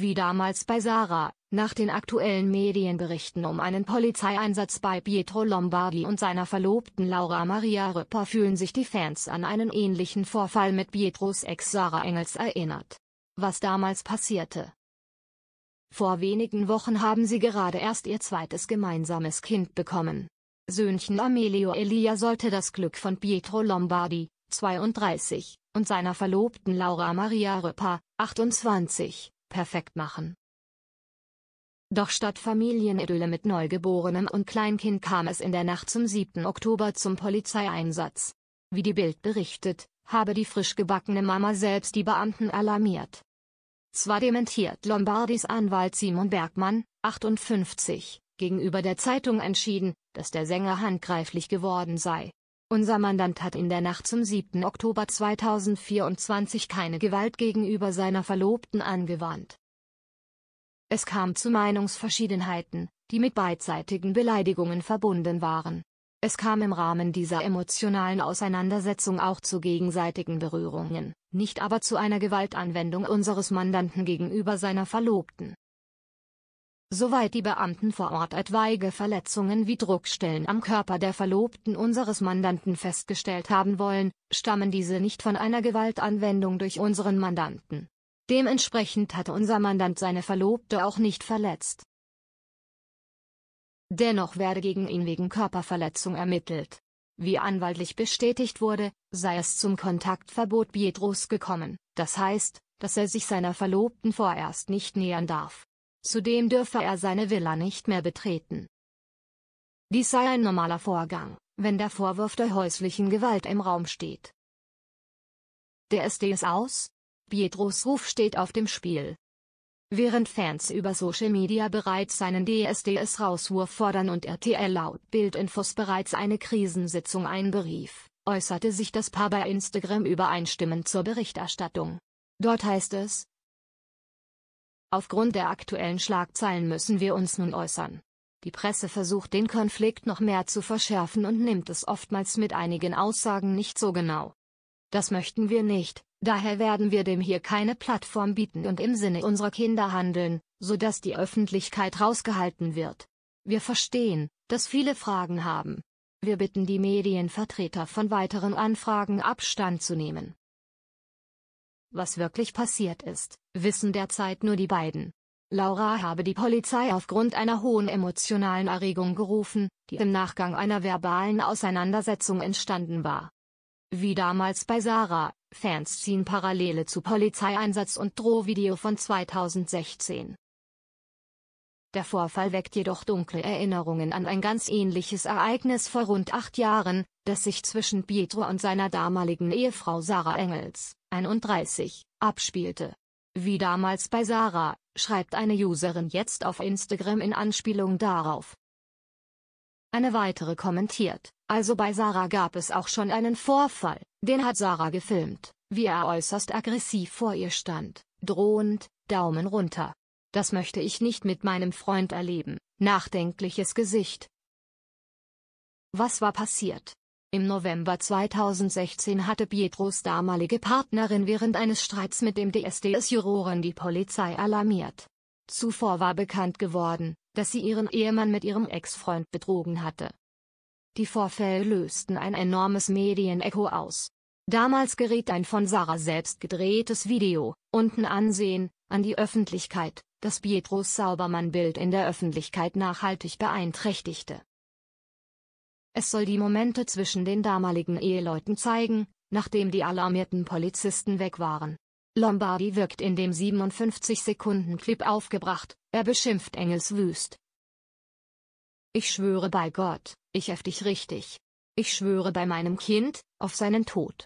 wie damals bei Sarah, nach den aktuellen Medienberichten um einen Polizeieinsatz bei Pietro Lombardi und seiner Verlobten Laura Maria Rüpper fühlen sich die Fans an einen ähnlichen Vorfall mit Pietros Ex Sarah Engels erinnert. Was damals passierte. Vor wenigen Wochen haben sie gerade erst ihr zweites gemeinsames Kind bekommen. Söhnchen Amelio Elia sollte das Glück von Pietro Lombardi, 32, und seiner Verlobten Laura Maria Rüpper, 28, perfekt machen. Doch statt Familienidylle mit Neugeborenem und Kleinkind kam es in der Nacht zum 7. Oktober zum Polizeieinsatz. Wie die Bild berichtet, habe die frisch gebackene Mama selbst die Beamten alarmiert. Zwar dementiert Lombardis Anwalt Simon Bergmann, 58, gegenüber der Zeitung entschieden, dass der Sänger handgreiflich geworden sei. Unser Mandant hat in der Nacht zum 7. Oktober 2024 keine Gewalt gegenüber seiner Verlobten angewandt. Es kam zu Meinungsverschiedenheiten, die mit beidseitigen Beleidigungen verbunden waren. Es kam im Rahmen dieser emotionalen Auseinandersetzung auch zu gegenseitigen Berührungen, nicht aber zu einer Gewaltanwendung unseres Mandanten gegenüber seiner Verlobten soweit die Beamten vor Ort etwaige Verletzungen wie Druckstellen am Körper der Verlobten unseres Mandanten festgestellt haben wollen, stammen diese nicht von einer Gewaltanwendung durch unseren Mandanten. Dementsprechend hatte unser Mandant seine Verlobte auch nicht verletzt. Dennoch werde gegen ihn wegen Körperverletzung ermittelt. Wie anwaltlich bestätigt wurde, sei es zum Kontaktverbot Pietros gekommen, das heißt, dass er sich seiner Verlobten vorerst nicht nähern darf. Zudem dürfe er seine Villa nicht mehr betreten. Dies sei ein normaler Vorgang, wenn der Vorwurf der häuslichen Gewalt im Raum steht. Der SD ist aus? Pietros Ruf steht auf dem Spiel. Während Fans über Social Media bereits seinen DSDS-Rauswurf fordern und RTL laut Bildinfos bereits eine Krisensitzung einberief, äußerte sich das Paar bei Instagram übereinstimmend zur Berichterstattung. Dort heißt es, Aufgrund der aktuellen Schlagzeilen müssen wir uns nun äußern. Die Presse versucht den Konflikt noch mehr zu verschärfen und nimmt es oftmals mit einigen Aussagen nicht so genau. Das möchten wir nicht, daher werden wir dem hier keine Plattform bieten und im Sinne unserer Kinder handeln, sodass die Öffentlichkeit rausgehalten wird. Wir verstehen, dass viele Fragen haben. Wir bitten die Medienvertreter von weiteren Anfragen Abstand zu nehmen. Was wirklich passiert ist, wissen derzeit nur die beiden. Laura habe die Polizei aufgrund einer hohen emotionalen Erregung gerufen, die im Nachgang einer verbalen Auseinandersetzung entstanden war. Wie damals bei Sarah, Fans ziehen Parallele zu Polizeieinsatz und Drohvideo von 2016. Der Vorfall weckt jedoch dunkle Erinnerungen an ein ganz ähnliches Ereignis vor rund acht Jahren, das sich zwischen Pietro und seiner damaligen Ehefrau Sarah Engels, 31, abspielte. Wie damals bei Sarah, schreibt eine Userin jetzt auf Instagram in Anspielung darauf. Eine weitere kommentiert, also bei Sarah gab es auch schon einen Vorfall, den hat Sarah gefilmt, wie er äußerst aggressiv vor ihr stand, drohend, Daumen runter. Das möchte ich nicht mit meinem Freund erleben. Nachdenkliches Gesicht. Was war passiert? Im November 2016 hatte Pietros damalige Partnerin während eines Streits mit dem DSDS Juroren die Polizei alarmiert. Zuvor war bekannt geworden, dass sie ihren Ehemann mit ihrem Ex-Freund betrogen hatte. Die Vorfälle lösten ein enormes Medienecho aus. Damals geriet ein von Sarah selbst gedrehtes Video, unten Ansehen, an die Öffentlichkeit, das Pietros Saubermann-Bild in der Öffentlichkeit nachhaltig beeinträchtigte. Es soll die Momente zwischen den damaligen Eheleuten zeigen, nachdem die alarmierten Polizisten weg waren. Lombardi wirkt in dem 57-Sekunden-Clip aufgebracht, er beschimpft Engels wüst. Ich schwöre bei Gott, ich hef dich richtig. Ich schwöre bei meinem Kind, auf seinen Tod.